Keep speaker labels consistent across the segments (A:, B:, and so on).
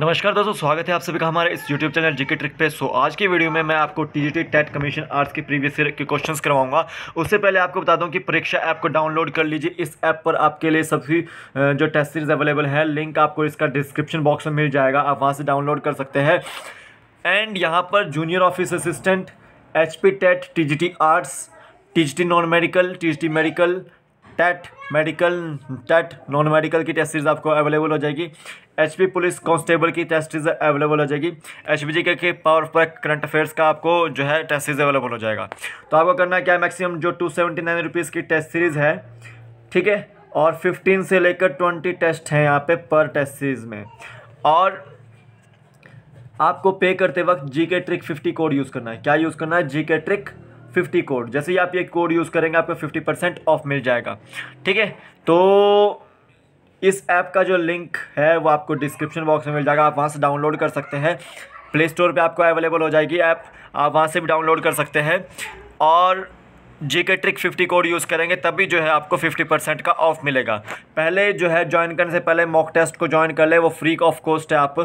A: नमस्कार दोस्तों स्वागत है आप सभी का हमारे इस YouTube चैनल जीके ट्रिक पे सो आज की वीडियो में मैं आपको T T TET commission arts के प्रीवियस ईयर के क्वेश्चंस करवाऊंगा उससे पहले आपको बता दूं कि परीक्षा ऐप को डाउनलोड कर लीजिए इस ऐप पर आपके लिए सभी जो टेस्ट सीरीज अवेलेबल है लिंक आपको इसका डिस्क्रिप्शन बॉक्स में मिल जाएगा आप वहाँ से डाउनलोड कर सकते हैं एंड यहाँ पर junior office assistant H P TET T G T arts T G T non medical T G T medical TET medical TET non medical की टेस्ट सीरीज आपको अवेलेबल हो जाएगी एच पुलिस कांस्टेबल की test series available हो जाएगी H P के power pack current affairs का आपको जो है टेस्ट सीरीज अवेलेबल हो जाएगा तो आपको करना क्या मैक्सिमम जो टू सेवेंटी नाइन रुपीज़ की टेस्ट सीरीज़ है ठीक है और फिफ्टीन से लेकर ट्वेंटी टेस्ट हैं यहाँ पे पर टेस्ट सीरीज़ में और आपको पे करते वक्त जी के ट्रिक फिफ्टी कोड यूज़ करना है क्या यूज़ करना है जी के ट्रिक फिफ्टी कोड जैसे ही आप ये कोड यूज़ करेंगे आपको फिफ्टी परसेंट ऑफ मिल जाएगा ठीक है तो इस ऐप का जो लिंक है वो आपको डिस्क्रिप्शन बॉक्स में मिल जाएगा आप वहाँ से डाउनलोड कर सकते हैं प्ले स्टोर पर आपको अवेलेबल हो जाएगी ऐप आप वहाँ से भी डाउनलोड कर सकते हैं और GK trick fifty code use करेंगे तभी जो है आपको फिफ्टी परसेंट का ऑफ मिलेगा पहले जो है ज्वाइन करने से पहले मॉक टेस्ट को ज्वाइन कर ले वो फ्री ऑफ कॉस्ट है आप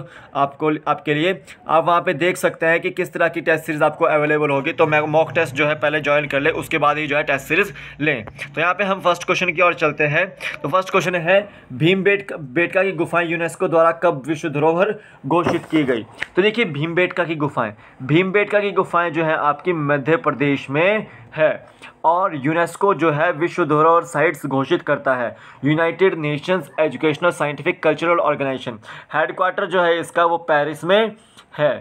A: आपको आपके लिए आप वहाँ पे देख सकते हैं कि किस तरह की टेस्ट सीरीज़ आपको अवेलेबल होगी तो मैं मॉक टेस्ट जो है पहले ज्वाइन कर ले उसके बाद ही जो है टेस्ट सीरीज़ लें तो यहाँ पर हम फर्स्ट क्वेश्चन की ओर चलते हैं तो फर्स्ट क्वेश्चन है भीम बेट बेटका की गुफाएँ यूनेस्को द्वारा कब विश्व धरोहर घोषित की गई तो देखिए भीम बेटका की गुफाएँ भीम बेटका की गुफाएँ जो है आपकी मध्य प्रदेश में है और यूनेस्को जो है विश्व धरोहर साइट्स घोषित करता है United Nations Educational Scientific Cultural Organization headquarter जो है इसका वो पेरिस में है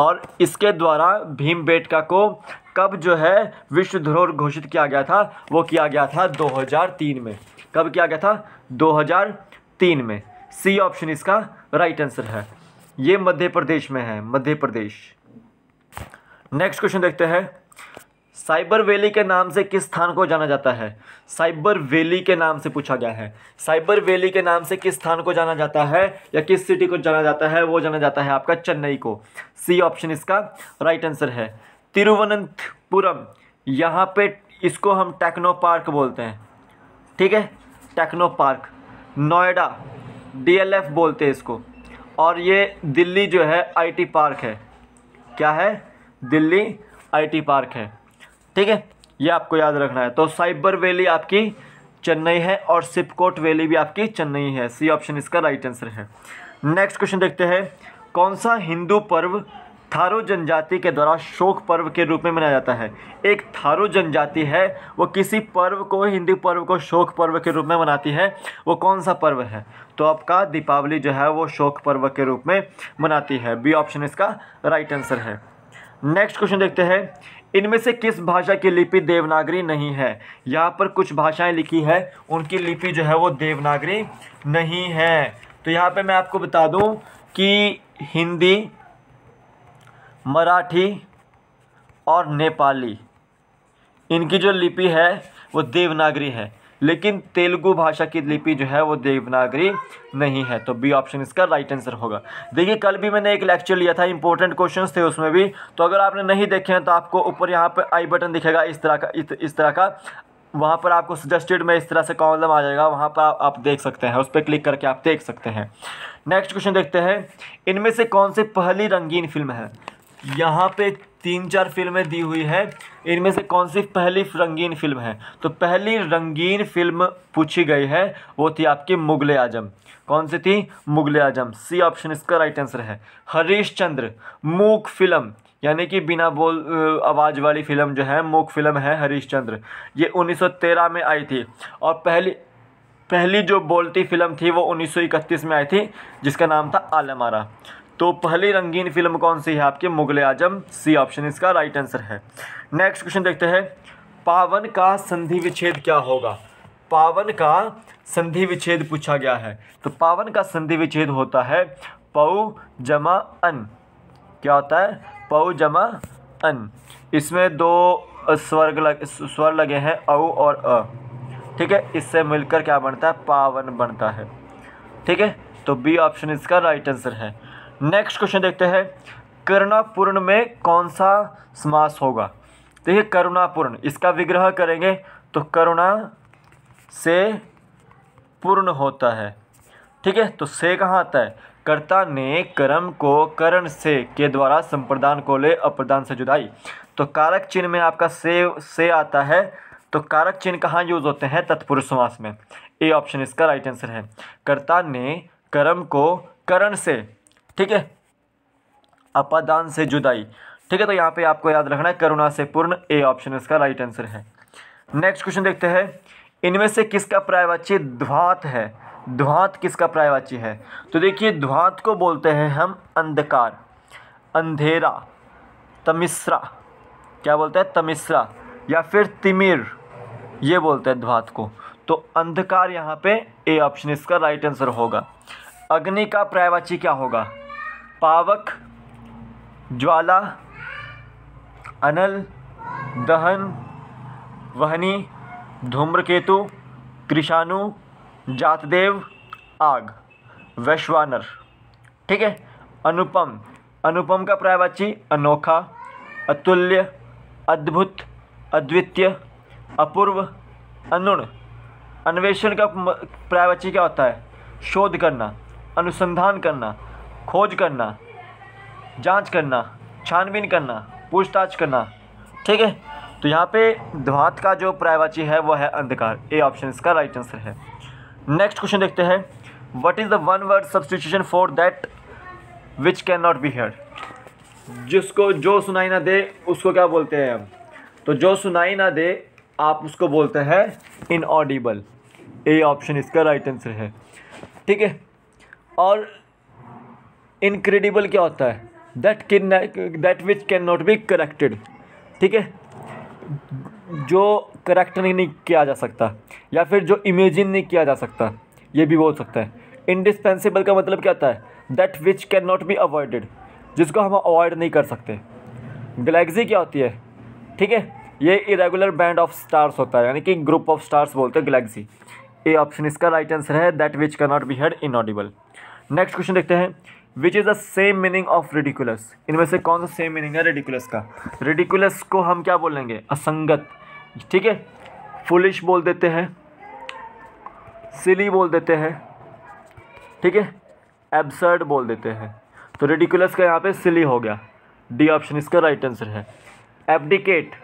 A: और इसके द्वारा भीम बेटका को कब जो है विश्व धरोहर घोषित किया गया था वो किया गया था 2003 में कब किया गया था 2003 में सी ऑप्शन इसका राइट आंसर है ये मध्य प्रदेश में है मध्य प्रदेश नेक्स्ट क्वेश्चन देखते हैं साइबर वैली के नाम से किस स्थान को जाना जाता है साइबर वैली के नाम से पूछा गया है साइबर वैली के नाम से किस स्थान को जाना जाता है या किस सिटी को जाना जाता है वो जाना जाता है आपका चेन्नई को सी ऑप्शन इसका राइट आंसर है तिरुवनंतपुरम यहाँ पे इसको हम टेक्नो पार्क बोलते हैं ठीक है टेक्नो पार्क नोएडा डी बोलते हैं इसको और ये दिल्ली जो है आई पार्क है क्या है दिल्ली आईटी पार्क है ठीक है ये आपको याद रखना है तो साइबर वैली आपकी चेन्नई है और सिपकोट वैली भी आपकी चेन्नई है सी ऑप्शन इसका राइट आंसर है नेक्स्ट क्वेश्चन देखते हैं कौन सा हिंदू पर्व थारो जनजाति के द्वारा शोक पर्व के रूप में मनाया जाता है एक थारो जनजाति है वो किसी पर्व को हिंदू पर्व को शोक पर्व के रूप में मनाती है वो कौन सा पर्व है तो आपका दीपावली जो है वो शोक पर्व के रूप में मनाती है बी ऑप्शन इसका राइट आंसर है नेक्स्ट क्वेश्चन देखते हैं इनमें से किस भाषा की लिपि देवनागरी नहीं है यहाँ पर कुछ भाषाएं लिखी है उनकी लिपि जो है वो देवनागरी नहीं है तो यहाँ पे मैं आपको बता दूं कि हिंदी मराठी और नेपाली इनकी जो लिपि है वो देवनागरी है लेकिन तेलुगु भाषा की लिपि जो है वो देवनागरी नहीं है तो बी ऑप्शन इसका राइट आंसर होगा देखिए कल भी मैंने एक लेक्चर लिया था इंपॉर्टेंट क्वेश्चन थे उसमें भी तो अगर आपने नहीं देखे हैं तो आपको ऊपर यहाँ पर आई बटन दिखेगा इस तरह का इत, इस तरह का वहाँ पर आपको सजेस्टेड में इस तरह से कॉलम आ जाएगा वहाँ पर आप देख सकते हैं उस पर क्लिक करके आप देख सकते हैं नेक्स्ट क्वेश्चन देखते हैं इनमें से कौन सी पहली रंगीन फिल्म है यहाँ पे तीन चार फिल्में दी हुई है इनमें से कौन सी पहली रंगीन फिल्म है तो पहली रंगीन फिल्म पूछी गई है वो थी आपकी मुगल आजम कौन सी थी मुगल आजम सी ऑप्शन इसका राइट आंसर है हरीश चंद्र मूक फिल्म यानी कि बिना बोल आवाज़ वाली फिल्म जो है मूक फिल्म है हरीश चंद्र ये 1913 में आई थी और पहली पहली जो बोलती फिल्म थी वो 1931 में आई थी जिसका नाम था आलमारा तो पहली रंगीन फिल्म कौन सी है आपके मुगल आजम सी ऑप्शन इसका राइट आंसर है नेक्स्ट क्वेश्चन देखते हैं पावन का संधि विच्छेद क्या होगा पावन का संधि विच्छेद पूछा गया है तो पावन का संधि विच्छेद होता है पौ जमा अन क्या होता है पौ जमा अन इसमें दो स्वर्ग लग स्वर लगे हैं औ और अ ठीक है इससे मिलकर क्या बनता है पावन बनता है ठीक है तो बी ऑप्शन इसका राइट आंसर है नेक्स्ट क्वेश्चन देखते हैं करुणापूर्ण में कौन सा समास होगा देखिए करुणापूर्ण इसका विग्रह करेंगे तो करुणा से पूर्ण होता है ठीक है तो से कहाँ आता है कर्ता ने कर्म को करण से के द्वारा संप्रदान को ले अप्रदान से जुदाई तो कारक चिन्ह में आपका से से आता है तो कारक चिन्ह कहाँ यूज होते हैं तत्पुरुष समास में ए ऑप्शन इसका राइट आंसर है कर्ता ने कर्म को करण से ठीक है अपादान से जुदाई ठीक है तो यहाँ पे आपको याद रखना है करुणा से पूर्ण ए ऑप्शन इसका राइट आंसर है नेक्स्ट क्वेश्चन देखते हैं इनमें से किसका प्रायवाची ध्वात है ध्वात किसका प्रायवाची है तो देखिए ध्वात को बोलते हैं हम अंधकार अंधेरा तमिश्रा क्या बोलते हैं तमिश्रा या फिर तिमिर ये बोलते हैं ध्वात को तो अंधकार यहाँ पे ए ऑप्शन इसका राइट आंसर होगा अग्नि का प्रायवाची क्या होगा पावक ज्वाला अनल दहन वहनी धूम्रकेतु कृषाणु जातदेव आग वैश्वानर ठीक है अनुपम अनुपम का प्रायवाची अनोखा अतुल्य अद्भुत अद्वितीय अपूर्व अनुण अन्वेषण का प्रायवाची क्या होता है शोध करना अनुसंधान करना खोज करना जांच करना छानबीन करना पूछताछ करना ठीक है तो यहाँ पे ध्वात का जो प्रायवाची है वो है अंधकार ए ऑप्शन इसका राइट आंसर है नेक्स्ट क्वेश्चन देखते हैं what is the one word substitution for that which can not be heard जिसको जो सुनाई ना दे उसको क्या बोलते हैं हम तो जो सुनाई ना दे आप उसको बोलते हैं इन ऑडिबल ए ऑप्शन इसका राइट आंसर है ठीक है और इनक्रेडिबल क्या होता है दैट किन that which can not be corrected ठीक है जो करेक्ट नहीं, नहीं किया जा सकता या फिर जो इमेजिन नहीं किया जा सकता ये भी बोल सकता है इंडिस्पेंसिबल का मतलब क्या होता है that which can not be avoided जिसको हम अवॉइड नहीं कर सकते गलेक्सी क्या होती है ठीक है ये इरेगुलर बैंड ऑफ स्टार्स होता है यानी कि ग्रुप ऑफ स्टार्स बोलते हैं गलेक्सी ए ऑप्शन इसका राइट आंसर है that which can not be heard inaudible next question देखते हैं which is the same meaning of ridiculous इनमें से कौन सा सेम मीनिंग है रेडिकुलस का रेडिकुलस को हम क्या बोलेंगे असंगत ठीक है फुलिश बोल देते हैं सिली बोल देते हैं ठीक है एब्सर्ड बोल देते हैं तो रेडिकुलस का यहाँ पे सिली हो गया डी ऑप्शन इसका राइट आंसर है एबडिकेट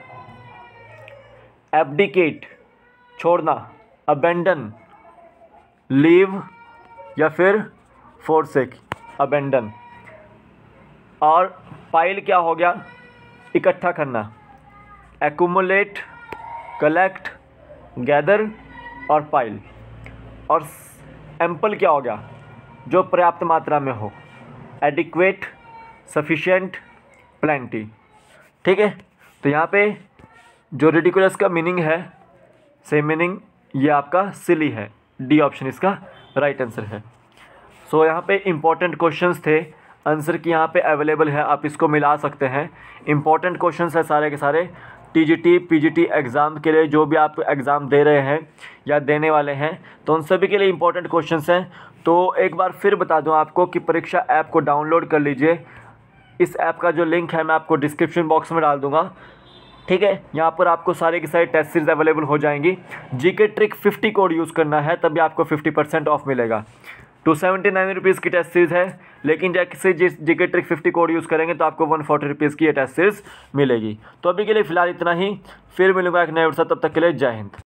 A: एबडिकेट छोड़ना अबेंडन लीव या फिर फोरसेक अबेंडन और पाइल क्या हो गया इकट्ठा करना एकूमुलेट कलेक्ट गैदर और पाइल और एम्पल क्या हो गया जो पर्याप्त मात्रा में हो एडिक्वेट सफिशेंट प्लेंटी ठीक है तो यहाँ पे जो रेडिकुलस का मीनिंग है सेम मीनिंग ये आपका सिली है डी ऑप्शन इसका राइट आंसर है सो so, यहाँ पे इम्पॉर्टेंट क्वेश्चन थे आंसर की यहाँ पे अवेलेबल है आप इसको मिला सकते हैं इम्पॉर्टेंट क्वेश्चन है सारे के सारे टीजीटी पीजीटी एग्ज़ाम के लिए जो भी आप एग्ज़ाम दे रहे हैं या देने वाले हैं तो उन सभी के लिए इंपॉर्टेंट क्वेश्चन हैं तो एक बार फिर बता दूँ आपको कि परीक्षा ऐप को डाउनलोड कर लीजिए इस ऐप का जो लिंक है मैं आपको डिस्क्रिप्शन बॉक्स में डाल दूँगा ठीक है यहाँ पर आपको सारे के सारे टेस्ट सीरीज अवेलेबल हो जाएंगी जीके ट्रिक 50 कोड यूज़ करना है तभी आपको 50 परसेंट ऑफ मिलेगा टू सेवेंटी नाइन रुपीज़ की टेस्ट सीरीज़ है लेकिन जैसे जिस जिके ट्रिक फिफ्टी कोड यूज़ करेंगे तो आपको वन फोर्टी रुपीज़ की ये टेस्ट सीरीज़ मिलेगी तो अभी के लिए फ़िलहाल इतना ही फिर मिलूंगा एक नए वर्ष तब तक के लिए जय हिंद